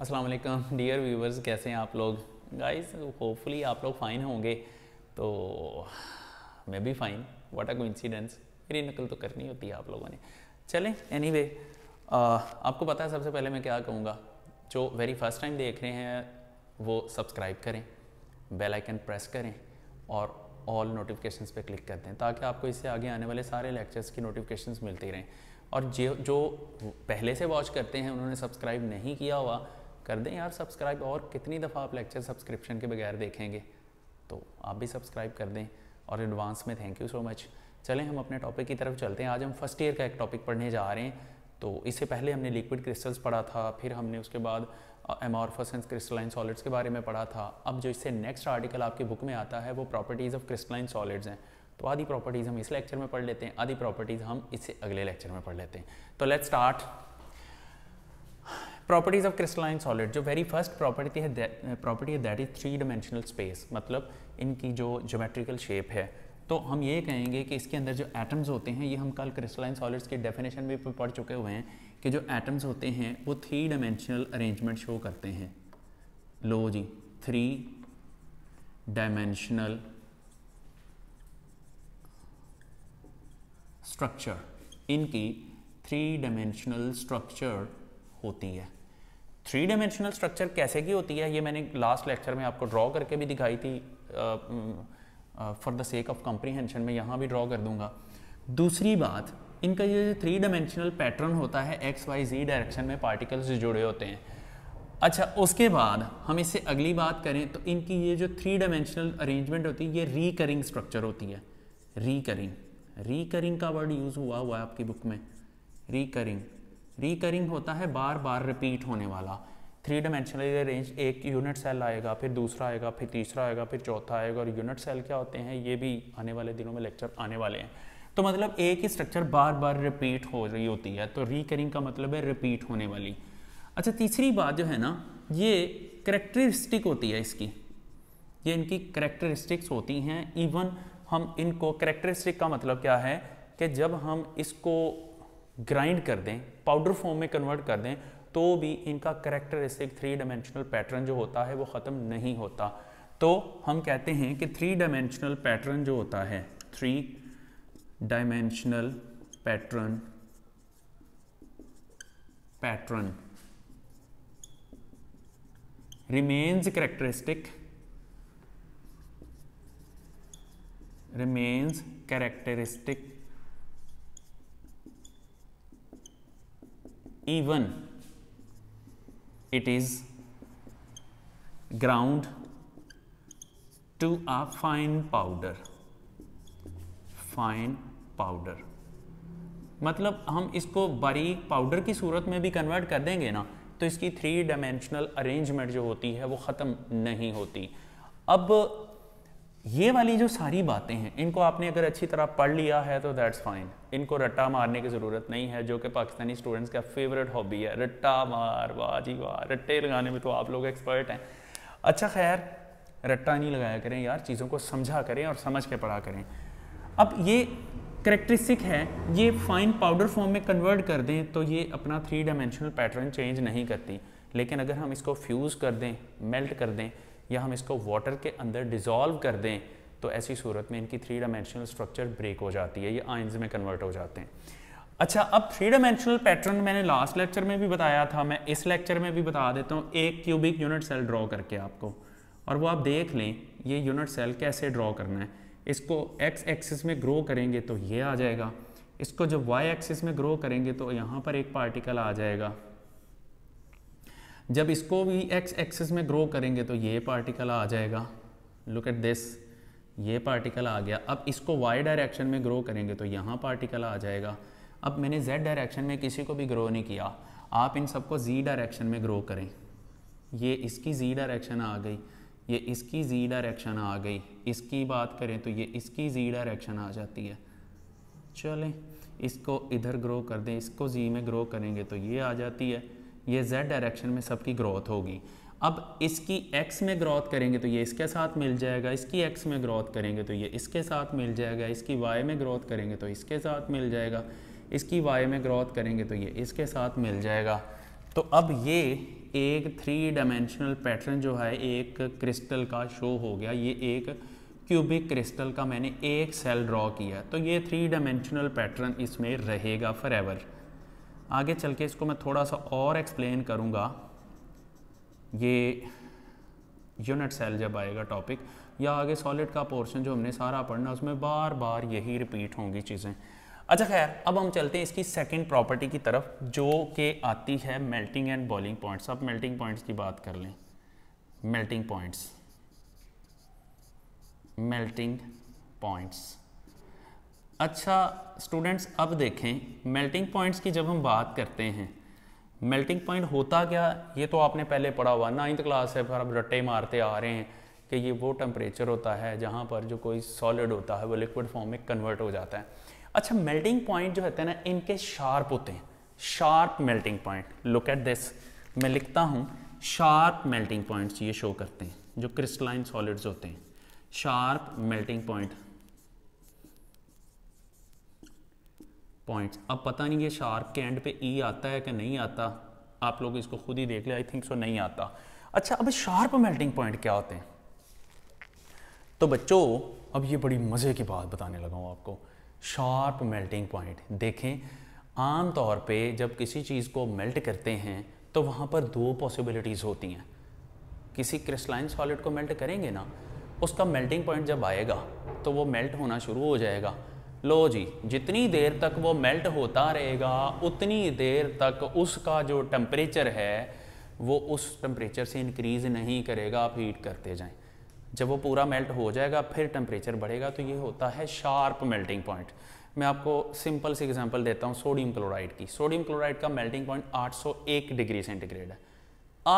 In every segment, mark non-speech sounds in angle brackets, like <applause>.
अस्सलाम dear viewers कैसे हैं आप लोग गाइस होपफुली आप लोग फ़ाइन होंगे तो मैं भी फ़ाइन व्हाट अ कोइंसिडेंस मेरी नकल तो करनी होती है आप लोगों ने चलें एनी anyway, आपको पता है सबसे पहले मैं क्या कहूँगा जो वेरी फर्स्ट टाइम देख रहे हैं वो सब्सक्राइब करें बेल आइकन प्रेस करें और ऑल नोटिफिकेशन पर क्लिक कर दें ताकि आपको इससे आगे आने वाले सारे लेक्चर्स की नोटिफिकेशन मिलती रहें और जो जो पहले से वॉच करते हैं उन्होंने सब्सक्राइब नहीं किया हुआ कर दें यार सब्सक्राइब और कितनी दफ़ा आप लेक्चर सब्सक्रिप्शन के बगैर देखेंगे तो आप भी सब्सक्राइब कर दें और एडवांस में थैंक यू सो मच चलें हम अपने टॉपिक की तरफ चलते हैं आज हम फर्स्ट ईयर का एक टॉपिक पढ़ने जा रहे हैं तो इससे पहले हमने लिक्विड क्रिस्टल्स पढ़ा था फिर हमने उसके बाद एमॉर्फस एंड क्रिस्टलाइन सॉलिड्स के बारे में पढ़ा था अब जो इससे नेक्स्ट आर्टिकल आपकी बुक में आता है वो प्रॉपर्टीज़ ऑफ क्रिस्टलाइन सॉलिड्स हैं तो आधी प्रॉपर्टीज़ हम इस लेक्चर में पढ़ लेते हैं आधी प्रॉपर्टीज़ हम इससे अगले लेक्चर में पढ़ लेते हैं तो let's start properties of crystalline solid जो वेरी फर्स्ट प्रॉपर्टी है प्रॉपर्टी है that is three dimensional space मतलब इनकी जो जोमेट्रिकल शेप है तो हम ये कहेंगे कि इसके अंदर जो एटम्स होते हैं ये हम कल क्रिस्टलाइन सॉलिड्स के डेफिनेशन में पढ़ चुके हुए हैं कि जो एटम्स होते हैं वो थ्री डायमेंशनल अरेंजमेंट शो करते हैं लो जी थ्री डायमेंशनल स्ट्रक्चर इनकी थ्री डायमेंशनल स्ट्रक्चर होती है थ्री डायमेंशनल स्ट्रक्चर कैसे की होती है ये मैंने लास्ट लेक्चर में आपको ड्रॉ करके भी दिखाई थी for the sake of comprehension में यहाँ भी ड्रॉ कर दूंगा दूसरी बात इनका ये थ्री डायमेंशनल पैटर्न होता है एक्स वाई जी डायरेक्शन में पार्टिकल्स जुड़े होते हैं अच्छा उसके बाद हम इससे अगली बात करें तो इनकी ये जो थ्री डायमेंशनल अरेंजमेंट होती है ये रिकरिंग स्ट्रक्चर होती है रिकरिंग रिकरिंग का वर्ड यूज़ हुआ हुआ है आपकी बुक में रीकरिंग रिकरिंग होता है बार बार रिपीट होने वाला थ्री डायमेंशनल रेंज एक यूनिट सेल आएगा फिर दूसरा आएगा फिर तीसरा आएगा फिर चौथा आएगा और यूनिट सेल क्या होते हैं ये भी आने वाले दिनों में लेक्चर आने वाले हैं तो मतलब एक ही स्ट्रक्चर बार बार रिपीट हो रही होती है तो रिकरिंग का मतलब है रिपीट होने वाली अच्छा तीसरी बात जो है ना ये करेक्टरिस्टिक होती है इसकी ये इनकी करेक्टरिस्टिक्स होती हैं इवन हम इनको करेक्टरिस्टिक का मतलब क्या है कि जब हम इसको ग्राइंड कर दें पाउडर फॉर्म में कन्वर्ट कर दें तो भी इनका करेक्टरिस्टिक थ्री डायमेंशनल पैटर्न जो होता है वो ख़त्म नहीं होता तो हम कहते हैं कि थ्री डायमेंशनल पैटर्न जो होता है three dimensional pattern pattern remains characteristic remains characteristic even it is ground to a fine powder fine powder मतलब हम इसको बारीक पाउडर की सूरत में भी कन्वर्ट कर देंगे ना तो इसकी थ्री डायमेंशनल अरेंजमेंट जो होती है वो ख़त्म नहीं होती अब ये वाली जो सारी बातें हैं इनको आपने अगर अच्छी तरह पढ़ लिया है तो दैट्स फाइन इनको रट्टा मारने की ज़रूरत नहीं है जो कि पाकिस्तानी स्टूडेंट्स का फेवरेट हॉबी है रट्टा मार वाह जी वाह रट्टे लगाने में तो आप लोग एक्सपर्ट हैं अच्छा खैर रट्टा नहीं लगाया करें यार चीज़ों को समझा करें और समझ के पढ़ा करें अब ये करेक्ट्रिस्टिक है ये फाइन पाउडर फॉर्म में कन्वर्ट कर दें तो ये अपना थ्री डायमेंशनल पैटर्न चेंज नहीं करती लेकिन अगर हम इसको फ्यूज़ कर दें मेल्ट कर दें या हम इसको वाटर के अंदर डिज़ोल्व कर दें तो ऐसी सूरत में इनकी थ्री डायमेंशनल स्ट्रक्चर ब्रेक हो जाती है ये आइंस में कन्वर्ट हो जाते हैं अच्छा अब थ्री डायमेंशनल पैटर्न मैंने लास्ट लेक्चर में भी बताया था मैं इस लेक्चर में भी बता देता हूँ एक क्यूबिक यूनिट सेल ड्रॉ करके आपको और वो आप देख लें ये यूनिट सेल कैसे ड्रॉ करना है इसको एक्स एक्सिस में ग्रो करेंगे तो ये आ जाएगा इसको जब वाई एक्सिस में ग्रो करेंगे तो यहाँ पर एक पार्टिकल आ जाएगा जब इसको भी एक्स एक्सेस में ग्रो करेंगे तो ये पार्टिकल आ जाएगा लुक एट दिस ये पार्टिकल आ गया अब इसको वाई डायरेक्शन में ग्रो करेंगे तो यहाँ पार्टिकल आ जाएगा अब मैंने जेड डायरेक्शन में किसी को भी ग्रो नहीं किया आप इन सबको जी डायरेक्शन में ग्रो करें ये इसकी जी डायरेक्शन आ गई ये इसकी जी डायरेक्शन आ गई इसकी बात करें तो ये इसकी जी डायरेक्शन आ जाती है चलें इसको इधर ग्रो कर दें इसको जी में ग्रो करेंगे तो ये आ जाती है ये जेड डायरेक्शन में सबकी ग्रोथ होगी अब इसकी एक्स में ग्रोथ करेंगे तो ये इसके साथ मिल जाएगा इसकी एक्स में ग्रोथ करेंगे तो ये इसके साथ मिल जाएगा इसकी वाई में ग्रोथ करेंगे तो इसके साथ मिल जाएगा इसकी वाई में ग्रोथ करेंगे तो ये इसके साथ मिल जाएगा तो अब ये एक थ्री डायमेंशनल पैटर्न जो है एक क्रिस्टल का शो हो गया ये एक क्यूबिक क्रिस्टल का मैंने एक सेल ड्रॉ किया तो ये थ्री डायमेंशनल पैटर्न इसमें रहेगा फॉर एवर आगे चल के इसको मैं थोड़ा सा और एक्सप्लेन करूँगा ये यूनिट सेल जब आएगा टॉपिक या आगे सॉलिड का पोर्शन जो हमने सारा पढ़ना उसमें बार बार यही रिपीट होंगी चीज़ें अच्छा खैर अब हम चलते हैं इसकी सेकंड प्रॉपर्टी की तरफ जो कि आती है मेल्टिंग एंड बॉइलिंग पॉइंट्स अब मेल्टिंग पॉइंट्स की बात कर लें मेल्टिंग पॉइंट्स मेल्टिंग पॉइंट्स अच्छा स्टूडेंट्स अब देखें मेल्टिंग पॉइंट्स की जब हम बात करते हैं मेल्टिंग पॉइंट होता क्या ये तो आपने पहले पढ़ा हुआ नाइन्थ क्लास है फिर अब रट्टे मारते आ रहे हैं कि ये वो टम्परेचर होता है जहाँ पर जो कोई सॉलिड होता है वो लिक्विड फॉर्म में कन्वर्ट हो जाता है अच्छा मेल्टिंग पॉइंट जो होते है ना इनके शार्प होते हैं sharp melting point look at this मैं लिखता हूँ शार्प मेल्टिंग पॉइंट्स ये शो करते हैं जो क्रिस्टलाइन सॉलिड्स होते हैं शार्प मेल्टिंग पॉइंट पॉइंट्स अब पता नहीं ये शार्क के एंड पे ई e आता है कि नहीं आता आप लोग इसको खुद ही देख ले आई थिंक सो नहीं आता अच्छा अब शार्प मेल्टिंग पॉइंट क्या होते हैं तो बच्चों अब ये बड़ी मज़े की बात बताने लगा हूँ आपको शार्प मेल्टिंग पॉइंट देखें आम तौर पे जब किसी चीज़ को मेल्ट करते हैं तो वहाँ पर दो पॉसिबिलिटीज़ होती हैं किसी क्रिस्टलाइन सॉलिड को मेल्ट करेंगे ना उसका मेल्टिंग पॉइंट जब आएगा तो वो मेल्ट होना शुरू हो जाएगा लो जी जितनी देर तक वो मेल्ट होता रहेगा उतनी देर तक उसका जो टेम्परेचर है वो उस टेम्परेचर से इंक्रीज़ नहीं करेगा आप हीट करते जाएं जब वो पूरा मेल्ट हो जाएगा फिर टेम्परेचर बढ़ेगा तो ये होता है शार्प मेल्टिंग पॉइंट मैं आपको सिंपल सी एग्जांपल देता हूँ सोडियम क्लोराइड की सोडियम क्लोराइड का मेल्टिंग पॉइंट 801 डिग्री सेंटीग्रेड है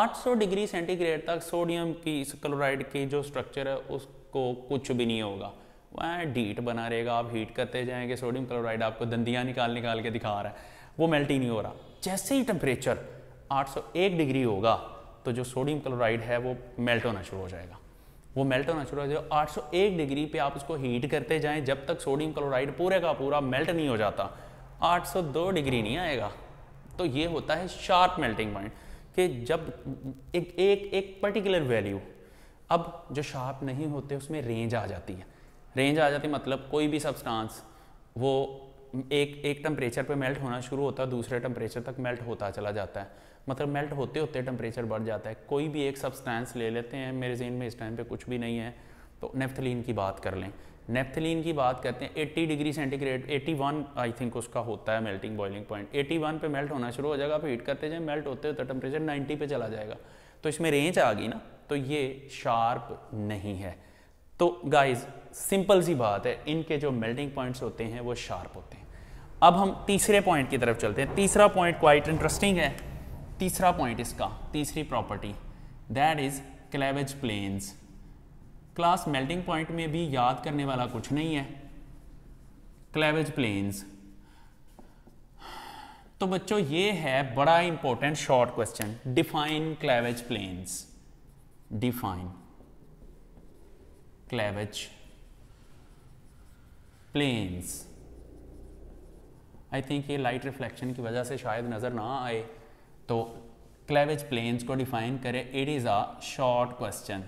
800 डिग्री सेंटीग्रेड तक सोडियम की क्लोराइड की जो स्ट्रक्चर है उसको कुछ भी नहीं होगा वह डीट बना रहेगा आप हीट करते जाएंगे सोडियम क्लोराइड आपको दंदियाँ निकाल निकाल के दिखा रहा है वो मेल्ट ही नहीं हो रहा जैसे ही टेम्परेचर 801 डिग्री होगा तो जो सोडियम क्लोराइड है वो मेल्ट होना शुरू हो जाएगा वो मेल्ट होना शुरू हो जाएगा 801 डिग्री पे आप उसको हीट करते जाएं जब तक सोडियम क्लोराइड पूरे का पूरा मेल्ट नहीं हो जाता 802 डिग्री नहीं आएगा तो ये होता है शार्प मेल्टिंग पॉइंट कि जब एक एक एक पर्टिकुलर वैल्यू अब जो शार्प नहीं होते उसमें रेंज आ जाती है रेंज आ जाती मतलब कोई भी सब्सटेंस वो एक एक टेम्परेचर पे मेल्ट होना शुरू होता है दूसरे टेम्परेचर तक मेल्ट होता चला जाता है मतलब मेल्ट होते होते टेम्परेचर बढ़ जाता है कोई भी एक सब्सटेंस ले लेते हैं मेरे जहन में इस टाइम पे कुछ भी नहीं है तो नेफ्थलीन की बात कर लें नेफ्थलीन की बात करते हैं 80 डिग्री सेंटीग्रेड 81 आई थिंक उसका होता है मेल्टिंग बॉइलिंग पॉइंट 81 पे मेल्ट होना शुरू हो जाएगा आप हीट करते जाए मेल्ट होते होते टेम्परेचर नाइन्टी पे चला जाएगा तो इसमें रेंज आ गई ना तो ये शार्प नहीं है तो गाइज़ सिंपल सी बात है इनके जो मेल्टिंग पॉइंट्स होते हैं वो शार्प होते हैं अब हम तीसरे पॉइंट की तरफ चलते हैं तीसरा पॉइंट क्वाइट इंटरेस्टिंग है तीसरा पॉइंट इसका तीसरी property that is cleavage planes class melting point में भी याद करने वाला कुछ नहीं है क्लेवेज प्लेन्स तो बच्चों ये है बड़ा important short question define cleavage planes define cleavage planes I think ये लाइट रिफ्लेक्शन की वजह से शायद नज़र ना आए तो क्लेवेज प्लेन्स को डिफाइन करें it is a short question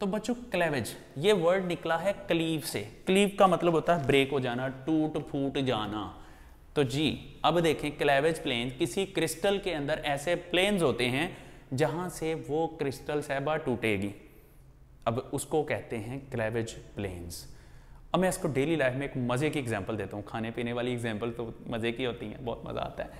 तो बच्चों क्लेवेज ये वर्ड निकला है क्लीव से क्लीव का मतलब होता है ब्रेक हो जाना टूट फूट जाना तो जी अब देखें क्लेवेज प्लेन किसी क्रिस्टल के अंदर ऐसे प्लेन्स होते हैं जहां से वो क्रिस्टल सहबा टूटेगी अब उसको कहते हैं क्लेवेज प्लेन्स अब मैं इसको डेली लाइफ में एक मज़े की एग्जाम्पल देता हूँ खाने पीने वाली एग्जाम्पल तो मज़े की होती हैं बहुत मज़ा आता है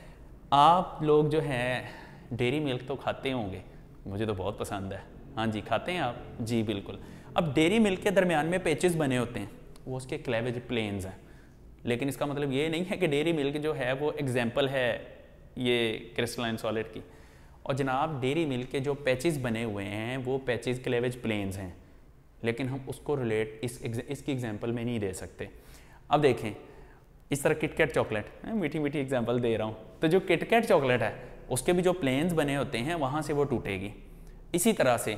आप लोग जो हैं डेरी मिल्क तो खाते होंगे मुझे तो बहुत पसंद है हाँ जी खाते हैं आप जी बिल्कुल अब डेरी मिल्क के दरमियान में पेचेस बने होते हैं वो उसके क्लेवेज प्लेन्स हैं लेकिन इसका मतलब ये नहीं है कि डेरी मिल्क जो है वो एग्जाम्पल है ये क्रिस्टलाइन सॉलिड की और जनाब डेरी मिल्क के जो पैचेस बने हुए हैं वो पैचेस क्लेवेज प्लेन्स हैं लेकिन हम उसको रिलेट इस इसकी एग्जाम्पल में नहीं दे सकते अब देखें इस तरह किटकैट चॉकलेट मीठी मीठी एग्जाम्पल दे रहा हूँ तो जो किटकैट चॉकलेट है उसके भी जो प्लेन्स बने होते हैं वहाँ से वो टूटेगी इसी तरह से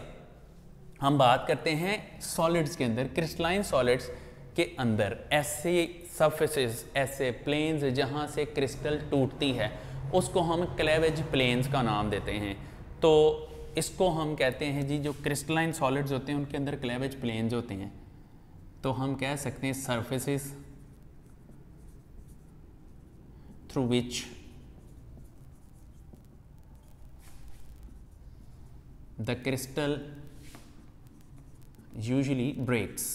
हम बात करते हैं सॉलिड्स के अंदर क्रिस्टलाइन सॉलिड्स के अंदर ऐसे सर्फेस ऐसे प्लेन्स जहाँ से क्रिस्टल टूटती है उसको हम क्लेवेज प्लेन्स का नाम देते हैं तो इसको हम कहते हैं जी जो क्रिस्टलाइन सॉलिड्स होते हैं उनके अंदर क्लेवेज प्लेन्स होते हैं तो हम कह सकते हैं surfaces through which the crystal usually breaks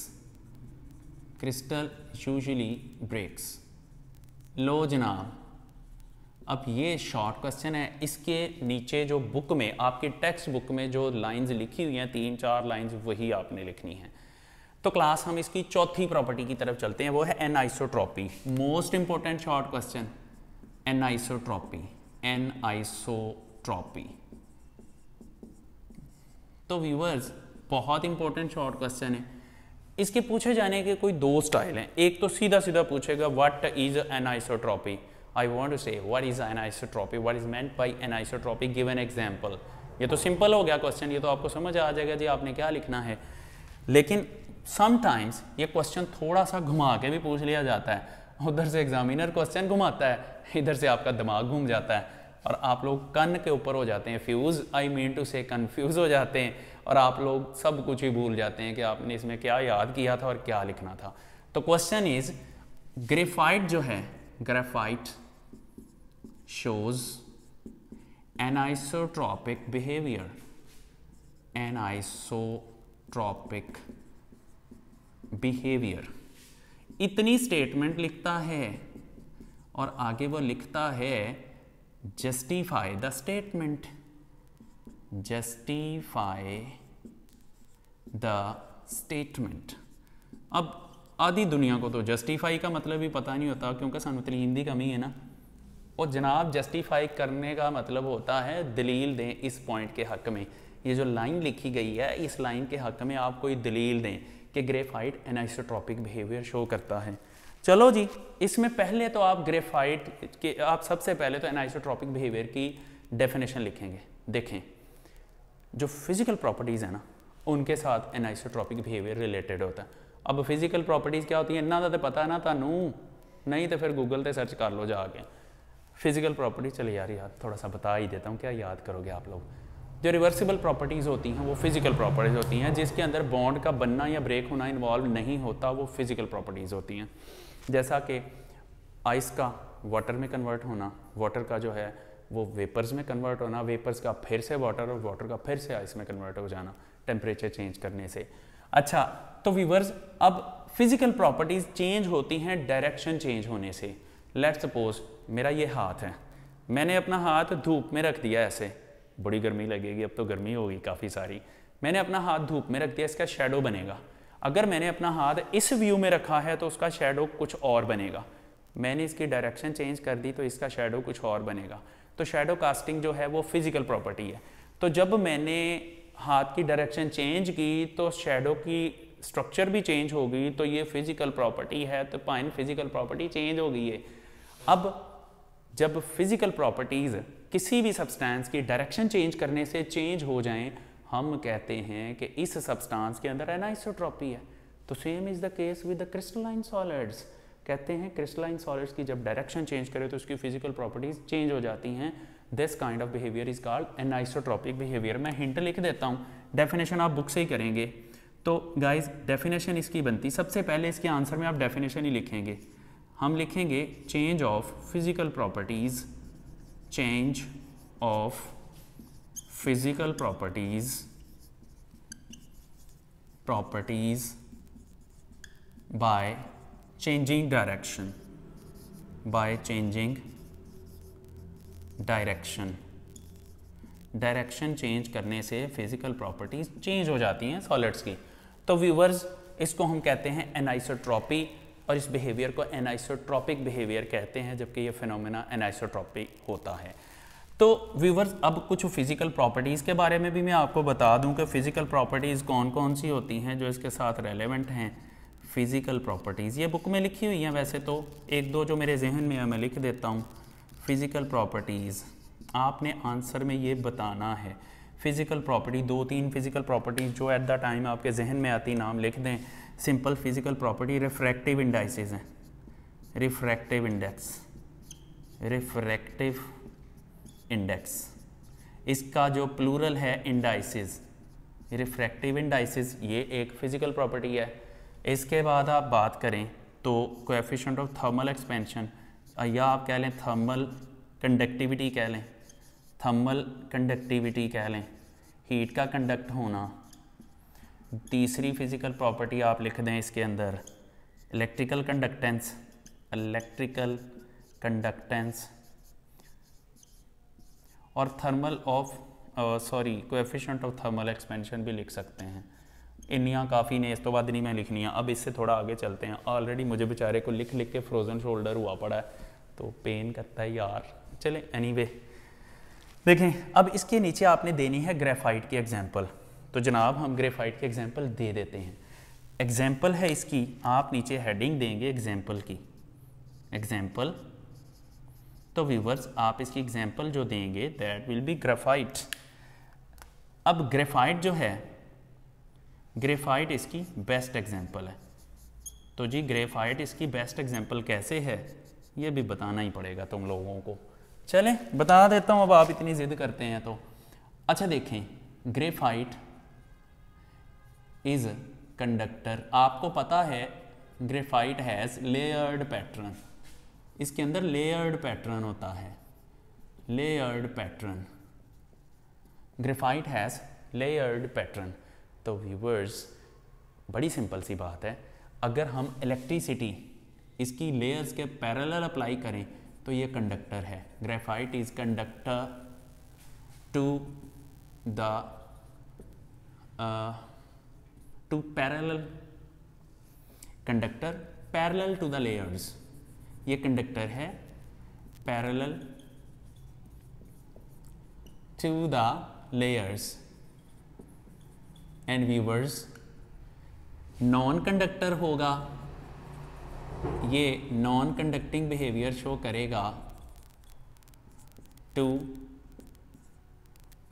crystal usually breaks लो जनाब अब ये शॉर्ट क्वेश्चन है इसके नीचे जो बुक में आपकी टेक्स्ट बुक में जो लाइंस लिखी हुई हैं तीन चार लाइंस वही आपने लिखनी है तो क्लास हम इसकी चौथी प्रॉपर्टी की तरफ चलते हैं वो है anisotropy most important short question anisotropy anisotropy तो व्यूवर्स बहुत इंपॉर्टेंट शॉर्ट क्वेश्चन है इसके पूछे जाने के कोई दो स्टाइल हैं एक तो सीधा सीधा पूछेगा what is anisotropy I want to say what is anisotropy, what is by by anisotropy, give example ये तो सिंपल हो गया क्वेश्चन ये तो आपको समझ आ जाएगा जी आपने क्या लिखना है लेकिन समटाइम्स ये क्वेश्चन थोड़ा सा घुमा के भी पूछ लिया जाता है उधर से एग्जामिनर क्वेश्चन घुमाता है इधर से आपका दिमाग घूम जाता है और आप लोग कन के ऊपर हो जाते हैं fuse I mean to say confuse हो जाते हैं और आप लोग सब कुछ ही भूल जाते हैं कि आपने इसमें क्या याद किया था और क्या लिखना था तो क्वेश्चन इज ग्रेफाइट जो है graphite shows anisotropic behavior anisotropic behaviour इतनी स्टेटमेंट लिखता है और आगे वो लिखता है justify the statement justify the statement अब आधी दुनिया को तो जस्टिफाई का मतलब ही पता नहीं होता क्योंकि सानू इतनी हिंदी कमी है ना और जनाब जस्टिफाई करने का मतलब होता है दलील दें इस पॉइंट के हक में ये जो लाइन लिखी गई है इस लाइन के हक में आप कोई दलील दें कि ग्रेफाइट एनाइसोट्रॉपिक बिहेवियर शो करता है चलो जी इसमें पहले तो आप ग्रेफाइट के आप सबसे पहले तो एनाइसोट्रॉपिक बिहेवियर की डेफिनेशन लिखेंगे देखें जो फिज़िकल प्रॉपर्टीज़ हैं ना उनके साथ एनाइसोट्रॉपिक बिहेवियर रिलेटेड होता है अब फिज़िकल प्रॉपर्टीज़ क्या होती हैं इन्ना तो पता ना तू नहीं तो फिर गूगल पर सर्च कर लो जाके फिजिकल प्रॉपर्टी चले यार याद थोड़ा सा बता ही देता हूँ क्या याद करोगे आप लोग जो रिवर्सिबल प्रॉपर्टीज़ होती हैं वो फिजिकल प्रॉपर्टीज़ होती हैं जिसके अंदर बॉन्ड का बनना या ब्रेक होना इन्वॉल्व नहीं होता वो फिजिकल प्रॉपर्टीज़ होती हैं जैसा कि आइस का वाटर में कन्वर्ट होना वाटर का जो है वो वेपर्स में कन्वर्ट होना वेपर्स का फिर से वाटर और वाटर का फिर से आइस में कन्वर्ट हो जाना टेम्परेचर चेंज करने से अच्छा तो वीवर्स अब फिजिकल प्रॉपर्टीज़ चेंज होती हैं डायरेक्शन चेंज होने से लेट सपोज मेरा ये हाथ है मैंने अपना हाथ धूप में रख दिया ऐसे बड़ी गर्मी लगेगी अब तो गर्मी होगी काफ़ी सारी मैंने अपना हाथ धूप में रख दिया इसका शेडो बनेगा अगर मैंने अपना हाथ इस व्यू में रखा है तो उसका शेडो कुछ और बनेगा मैंने इसकी डायरेक्शन चेंज कर दी तो इसका शेडो कुछ और बनेगा तो शेडो कास्टिंग जो है वो फिजिकल प्रॉपर्टी है तो जब मैंने हाथ की डायरेक्शन चेंज की तो शेडो की स्ट्रक्चर भी चेंज हो गई तो ये फिजिकल प्रॉपर्टी है तो पाइन फिजिकल प्रॉपर्टी चेंज हो गई है अब जब फिजिकल प्रॉपर्टीज़ किसी भी सब्सटेंस की डायरेक्शन चेंज करने से चेंज हो जाएं हम कहते हैं कि इस सब्सटेंस के अंदर एनाइसोट्रॉपी है तो same is the case with the crystalline solids कहते हैं क्रिस्टलाइन सॉलिड्स की जब डायरेक्शन चेंज करें तो उसकी फिजिकल प्रॉपर्टीज़ चेंज हो जाती हैं this kind of behaviour is called anisotropic behaviour मैं हिंट लिख देता हूँ डेफिनेशन आप बुक से ही करेंगे तो गाइज डेफिनेशन इसकी बनती सबसे पहले इसके आंसर में आप डेफिनेशन ही लिखेंगे हम लिखेंगे change of physical properties change of physical properties properties by changing direction by changing direction direction change करने से फिजिकल प्रॉपर्टीज चेंज हो जाती हैं सॉलिड्स की तो व्यूवर्स इसको हम कहते हैं एनाइसोट्रॉपी और इस बिहेवियर को एनाइसोट्रॉपिक बिहेवियर कहते हैं जबकि ये फिनोमेना एनाइसोट्रॉपिक होता है तो व्यूवर्स अब कुछ फिज़िकल प्रॉपर्टीज़ के बारे में भी मैं आपको बता दूं कि फ़िज़िकल प्रॉपर्टीज़ कौन कौन सी होती हैं जो इसके साथ रेलेवेंट हैं फ़िज़िकल प्रॉपर्टीज़ ये बुक में लिखी हुई हैं वैसे तो एक दो जो मेरे जहन में है मैं लिख देता हूँ फ़िज़िकल प्रॉपर्टीज़ आपने आंसर में ये बताना है फ़िज़िकल प्रॉपर्टी दो तीन फ़िज़िकल प्रॉपर्टीज़ जो एट द टाइम आपके जहन में आती नाम लिख दें simple physical property refractive indices हैं रिफ्रैक्टिव इंडेक्स रिफ्रैक्टिव इंडेक्स इसका जो प्लूरल है इंडाइसिस रिफ्रैक्टिव इंडाइसिस ये एक फिजिकल प्रॉपर्टी है इसके बाद आप बात करें तो कोएफिशिएंट ऑफ थर्मल एक्सपेंशन या आप कह लें थर्मल कंडक्टिविटी कह लें थर्मल कंडक्टिविटी कह लें हीट का कंडक्ट होना तीसरी फिजिकल प्रॉपर्टी आप लिख दें इसके अंदर इलेक्ट्रिकल कंडक्टेंस इलेक्ट्रिकल कंडक्टेंस और thermal of sorry coefficient of thermal expansion भी लिख सकते हैं इनिया काफ़ी ने इस तो बाद नहीं मैं लिखनी है अब इससे थोड़ा आगे चलते हैं ऑलरेडी मुझे बेचारे को लिख लिख के फ्रोज़न शोल्डर हुआ पड़ा है तो पेन करता है यार चले एनीवे anyway, देखें अब इसके नीचे आपने देनी है ग्रेफाइट की एग्जांपल तो जनाब हम ग्रेफाइट की एग्जाम्पल दे देते हैं एग्जाम्पल है इसकी आप नीचे हेडिंग देंगे एग्जाम्पल की एग्जाम्पल तो व्यूवर्स आप इसकी एग्जाम्पल जो देंगे दैट विल बी ग्रेफाइट अब ग्रेफाइट जो है ग्रेफाइट इसकी बेस्ट एग्जाम्पल है तो जी ग्रेफाइट इसकी बेस्ट एग्जाम्पल कैसे है ये भी बताना ही पड़ेगा तुम लोगों को चलें बता देता हूँ अब आप इतनी ज़िद करते हैं तो अच्छा देखें ग्रेफाइट इज कंडक्टर आपको पता है ग्रेफाइट हैज़ लेयर्ड पैटर्न इसके अंदर लेयर्ड पैटर्न होता है layered pattern graphite has layered pattern तो व्यूवर्स बड़ी सिंपल सी बात है अगर हम इलेक्ट्रिसिटी इसकी लेयर्स के पैरल अप्लाई करें तो ये कंडक्टर है graphite is conductor to the to parallel conductor parallel to the layers ये conductor है parallel to the layers and viewers non conductor होगा ये नॉन कंडक्टिंग बिहेवियर शो करेगा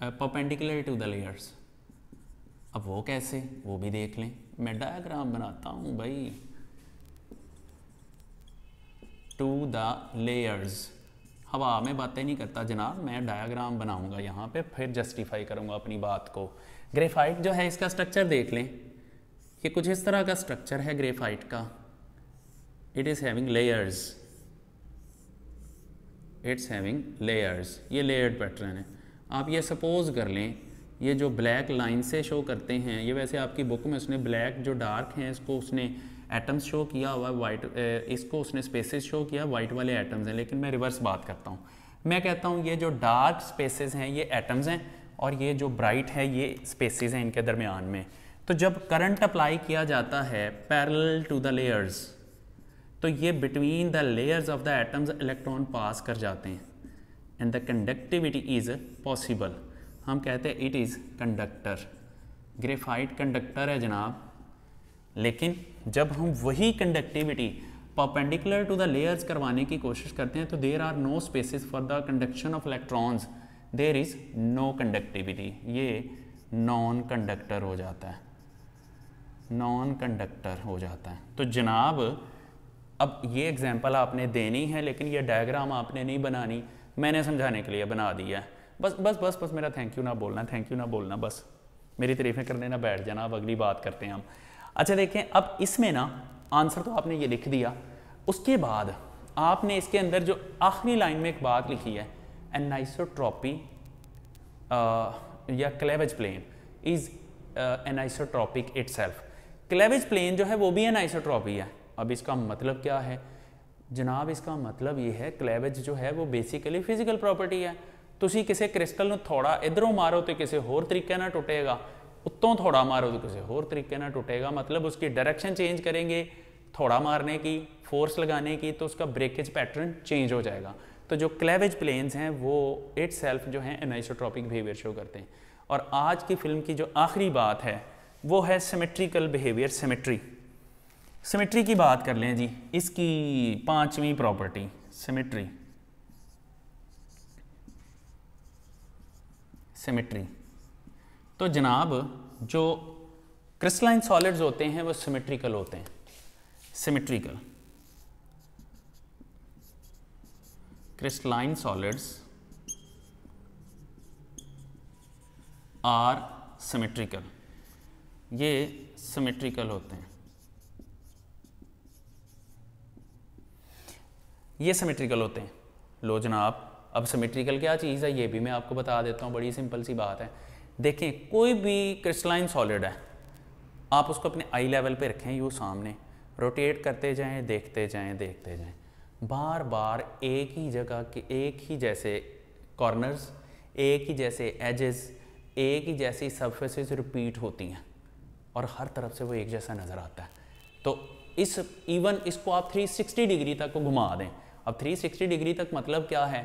uh, perpendicular to the layers अब वो कैसे वो भी देख लें मैं डायग्राम बनाता हूँ भाई टू द लेयर्स हवा में बातें नहीं करता जनाब मैं डायग्राम बनाऊंगा यहाँ पे फिर जस्टिफाई करूँगा अपनी बात को ग्रेफाइट जो है इसका स्ट्रक्चर देख लें ये कुछ इस तरह का स्ट्रक्चर है ग्रेफाइट का it is having layers it's having layers ये लेयर्ड पैटर्न है आप ये सपोज कर लें ये जो ब्लैक लाइन से शो करते हैं ये वैसे आपकी बुक में उसने ब्लैक जो डार्क हैं इसको उसने एटम्स शो किया हुआ वाइट इसको उसने स्पेसेस शो किया वाइट वाले एटम्स हैं लेकिन मैं रिवर्स बात करता हूँ मैं कहता हूँ ये जो डार्क स्पेसेस हैं ये एटम्स हैं और ये जो ब्राइट है ये स्पेसेस हैं इनके दरमियान में तो जब करंट अप्लाई किया जाता है पैरल टू द लेयर्स तो ये between the layers of the atoms electron pass कर जाते हैं and the conductivity is possible हम कहते हैं it is conductor graphite conductor है जनाब लेकिन जब हम वही conductivity perpendicular to the layers करवाने की कोशिश करते हैं तो there are no spaces for the conduction of electrons there is no conductivity ये नॉन कंडक्टर हो जाता है नॉन कंडक्टर हो जाता है तो जनाब अब ये एग्जाम्पल आपने देनी है लेकिन ये डायग्राम आपने नहीं बनानी मैंने समझाने के लिए बना दिया है बस बस बस बस मेरा थैंक यू ना बोलना थैंक यू ना बोलना बस मेरी तरीफें करने ना बैठ जाना अब अगली बात करते हैं हम अच्छा देखें अब इसमें ना आंसर तो आपने ये लिख दिया उसके बाद आपने इसके अंदर जो आखिरी लाइन में एक बात लिखी है एनाइसोट्रॉपी या cleavage plane is anisotropic itself cleavage plane जो है वो भी एनाइसोट्रॉपी है अब इसका मतलब क्या है जनाब इसका मतलब ये है क्लेवेज जो है वो बेसिकली फिजिकल प्रॉपर्टी है तुम किसी क्रिस्टल ਨੂੰ ਥੋੜਾ इधरों मारो तो किसी होर तरीके ਨਾਲ ਟੁੱਟੇਗਾ ਉੱਤੋਂ मारो तो किसी होर तरीके टुटेगा मतलब उसकी डायरेक्शन चेंज करेंगे थौड़ा मारने की फोर्स लगाने की तो उसका ब्रेकेज पैटर्न चेंज हो जाएगा तो जो क्लेवेज प्लेन्स हैं वो इट सेल्फ जो है एनाइसोट्रॉपिक बिहेवियर शो करते हैं और आज की फिल्म की जो आखिरी बात है वो है सिमेट्रिकल बिहेवियर सिमेट्री सिमेट्री की बात कर लें जी इसकी पाँचवीं प्रॉपर्टी सिमेट्री सिमेट्री तो जनाब जो क्रिस्टलाइन सॉलिड्स होते हैं वो सिमेट्रिकल होते हैं symmetrical crystalline solids are symmetrical ये सिमेट्रिकल होते हैं ये सिमेट्रिकल होते हैं लो जनाब अब सिमेट्रिकल क्या चीज़ है ये भी मैं आपको बता देता हूँ बड़ी सिंपल सी बात है देखें कोई भी क्रिस्टलाइन सॉलिड है आप उसको अपने आई लेवल पे रखें यू सामने रोटेट करते जाएं देखते जाएं देखते जाएं बार बार एक ही जगह के एक ही जैसे कॉर्नर्स एक ही जैसे एजेस एक ही जैसी सर्फेसिस रिपीट होती हैं और हर तरफ से वो एक जैसा नज़र आता है तो इस इवन इसको आप 360 डिग्री तक को घुमा दें अब 360 डिग्री तक मतलब क्या है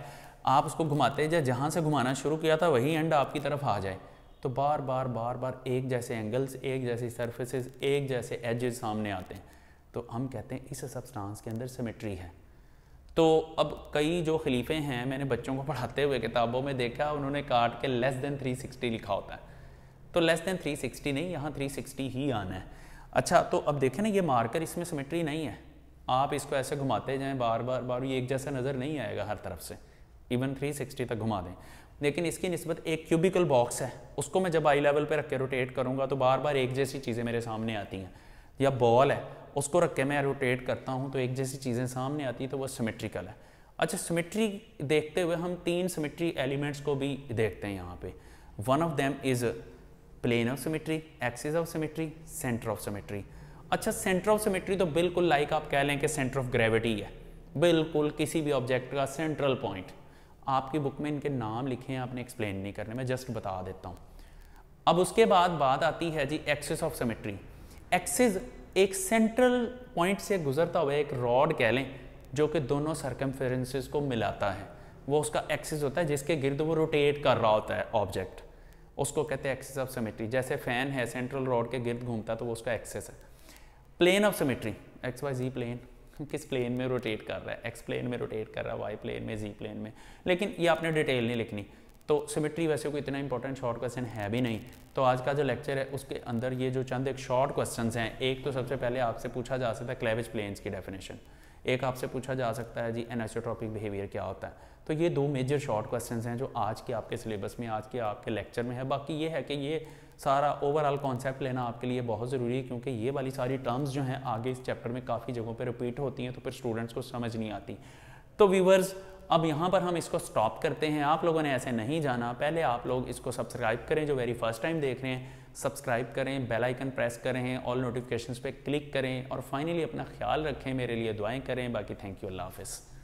आप उसको घुमाते जाए जहाँ से घुमाना शुरू किया था वही एंड आपकी तरफ आ जाए तो बार बार बार बार एक जैसे एंगल्स एक जैसी सर्फेसिस एक जैसे एजेस सामने आते हैं तो हम कहते हैं इस सबस्टांस के अंदर सिमेट्री है तो अब कई जो खलीफे हैं मैंने बच्चों को पढ़ाते हुए किताबों में देखा उन्होंने काट के लेस देन 360 लिखा होता है तो लेस देन 360 नहीं यहाँ 360 ही आना है अच्छा तो अब देखें ना ये मार्कर इसमें सिमेट्री नहीं है आप इसको ऐसे घुमाते जाएं बार बार बार ये एक जैसा नज़र नहीं आएगा हर तरफ से इवन 360 तक घुमा दें लेकिन इसकी नस्बत एक क्यूबिकल बॉक्स है उसको मैं जब आई लेवल पे रख के रोटेट करूँगा तो बार बार एक जैसी चीज़ें मेरे सामने आती हैं या बॉल है उसको रख के मैं रोटेट करता हूँ तो एक जैसी चीज़ें सामने आती हैं तो वह सिमेट्रिकल है अच्छा सिमेट्री देखते हुए हम तीन सिमेट्री एलिमेंट्स को भी देखते हैं यहाँ पे one of them is plane of symmetry axis of symmetry centre of symmetry अच्छा सेंटर ऑफ सिमेट्री तो बिल्कुल लाइक आप कह लें कि सेंटर ऑफ ग्रेविटी है बिल्कुल किसी भी ऑब्जेक्ट का सेंट्रल पॉइंट आपकी बुक में इनके नाम लिखे हैं आपने एक्सप्लेन नहीं करने मैं जस्ट बता देता हूँ अब उसके बाद बात आती है जी एक्सिस ऑफ सिमेट्री एक्सिस एक सेंट्रल पॉइंट से गुजरता हुआ एक रॉड कह लें जो कि दोनों सरकम को मिलाता है वो उसका एक्सिस होता है जिसके गिर्द वो रोटेट कर रहा होता है ऑब्जेक्ट उसको कहते हैं एक्सिस ऑफ सिमेट्री जैसे फैन है सेंट्रल रॉड के गिर्द घूमता है तो वो उसका एक्सेस है plane of symmetry X Y Z plane <laughs> किस प्लेन में रोटेट कर रहा है एक्स प्लेन में रोटेट कर रहा है वाई प्लेन में जी प्लेन में लेकिन ये आपने डिटेल नहीं लिखनी तो सिमेट्री वैसे कोई इतना इंपॉर्टेंट शॉर्ट क्वेश्चन है भी नहीं तो आज का जो लेक्चर है उसके अंदर ये जो चंद एक शॉर्ट क्वेश्चन हैं एक तो सबसे पहले आपसे पूछा जा सकता है क्लेविज प्लेन्स की डेफिनेशन एक आपसे पूछा जा सकता है जी एनाइसोट्रॉपिक बिहेवियर क्या होता है तो ये दो मेजर शॉर्ट क्वेश्चन हैं जो आज के आपके सिलेबस में आज के आपके लेक्चर में है बाकी ये है कि ये सारा ओवरऑल कॉन्सेप्ट लेना आपके लिए बहुत ज़रूरी है क्योंकि ये वाली सारी टर्म्स जो हैं आगे इस चैप्टर में काफ़ी जगहों पर रिपीट होती हैं तो फिर स्टूडेंट्स को समझ नहीं आती तो व्यूवर्स अब यहाँ पर हम इसको स्टॉप करते हैं आप लोगों ने ऐसे नहीं जाना पहले आप लोग इसको सब्सक्राइब करें जो वेरी फर्स्ट टाइम देख रहे हैं सब्सक्राइब करें बेल आइकन प्रेस करें ऑल नोटिफिकेशंस पे क्लिक करें और फाइनली अपना ख्याल रखें मेरे लिए दुआएं करें बाकी थैंक यू अल्लाह हाफिज़